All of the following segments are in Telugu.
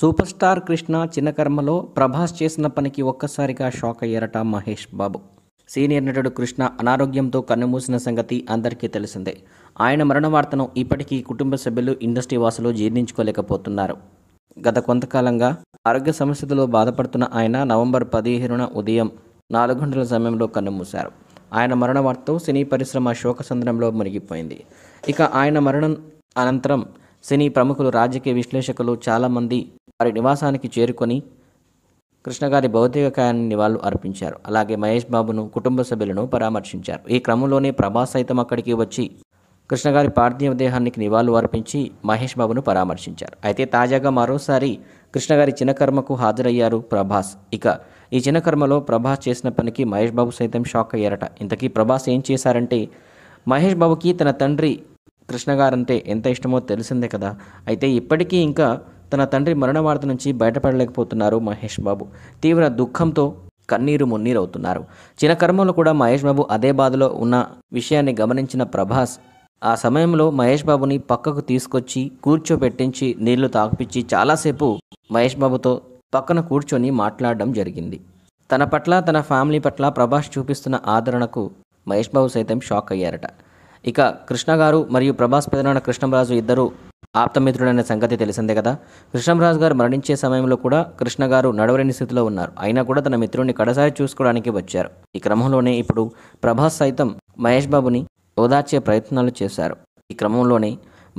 సూపర్ స్టార్ కృష్ణ చిన్నకర్మలో ప్రభాస్ చేసిన పనికి ఒక్కసారిగా షాక్ అయ్యారట మహేష్ బాబు సీనియర్ నటుడు కృష్ణ అనారోగ్యంతో కన్నుమూసిన సంగతి అందరికీ తెలిసిందే ఆయన మరణ వార్తను ఇప్పటికీ కుటుంబ సభ్యులు ఇండస్ట్రీ వాసులు జీర్ణించుకోలేకపోతున్నారు గత కొంతకాలంగా ఆరోగ్య సమస్యలతో బాధపడుతున్న ఆయన నవంబర్ పదిహేనున ఉదయం నాలుగు గంటల సమయంలో కన్నుమూశారు ఆయన మరణ వార్తతో సినీ పరిశ్రమ శోకసంద్రంలో మునిగిపోయింది ఇక ఆయన మరణం అనంతరం సినీ ప్రముఖులు రాజకీయ విశ్లేషకులు చాలామంది వారి నివాసానికి చేరుకొని కృష్ణగారి భౌతిక కాయాన్ని నివాళులు అర్పించారు అలాగే మహేష్ బాబును కుటుంబ సభ్యులను పరామర్శించారు ఈ క్రమంలోనే ప్రభాస్ సైతం అక్కడికి వచ్చి కృష్ణగారి పార్థివ దేహానికి నివాళులు అర్పించి మహేష్ బాబును పరామర్శించారు అయితే తాజాగా మరోసారి కృష్ణగారి చిన్న కర్మకు హాజరయ్యారు ప్రభాస్ ఇక ఈ చినకర్మలో ప్రభాస్ చేసిన పనికి మహేష్ బాబు సైతం షాక్ అయ్యారట ఇంతకీ ప్రభాస్ ఏం చేశారంటే మహేష్ బాబుకి తన తండ్రి కృష్ణగారంటే ఎంత ఇష్టమో తెలిసిందే కదా అయితే ఇప్పటికీ ఇంకా తన తండ్రి మరణ వార్త నుంచి బయటపడలేకపోతున్నారు మహేష్ బాబు తీవ్ర దుఃఖంతో కన్నీరు మున్నీరు చిన్న చిరకర్మలో కూడా మహేష్ బాబు అదే బాధలో ఉన్న విషయాన్ని గమనించిన ప్రభాస్ ఆ సమయంలో మహేష్ బాబుని పక్కకు తీసుకొచ్చి కూర్చోపెట్టించి నీళ్లు తాగిపించి చాలాసేపు మహేష్ బాబుతో పక్కన కూర్చొని మాట్లాడడం జరిగింది తన పట్ల తన ఫ్యామిలీ పట్ల ప్రభాస్ చూపిస్తున్న ఆదరణకు మహేష్ బాబు సైతం షాక్ అయ్యారట ఇక కృష్ణ గారు మరియు ప్రభాస్ పెదనాన్న కృష్ణరాజు ఇద్దరు ఆప్తమిత్రుడనే సంగతి తెలిసిందే కదా కృష్ణరాజు గారు మరణించే సమయంలో కూడా కృష్ణ గారు నడవలేని స్థితిలో ఉన్నారు అయినా కూడా తన మిత్రుడిని కడసారి చూసుకోవడానికి వచ్చారు ఈ క్రమంలోనే ఇప్పుడు ప్రభాస్ సైతం మహేష్ బాబుని ఓదార్చే ప్రయత్నాలు చేశారు ఈ క్రమంలోనే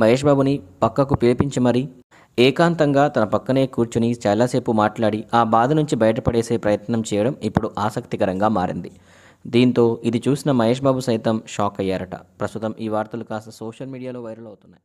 మహేష్ బాబుని పక్కకు పిలిపించి మరీ ఏకాంతంగా తన పక్కనే కూర్చుని చాలాసేపు మాట్లాడి ఆ బాధ నుంచి బయటపడేసే ప్రయత్నం చేయడం ఇప్పుడు ఆసక్తికరంగా మారింది దీంతో ఇది చూసిన మహేష్ బాబు సైతం షాక్ అయ్యారట ప్రస్తుతం ఈ వార్తలు కాస్త సోషల్ మీడియాలో వైరల్ అవుతున్నాయి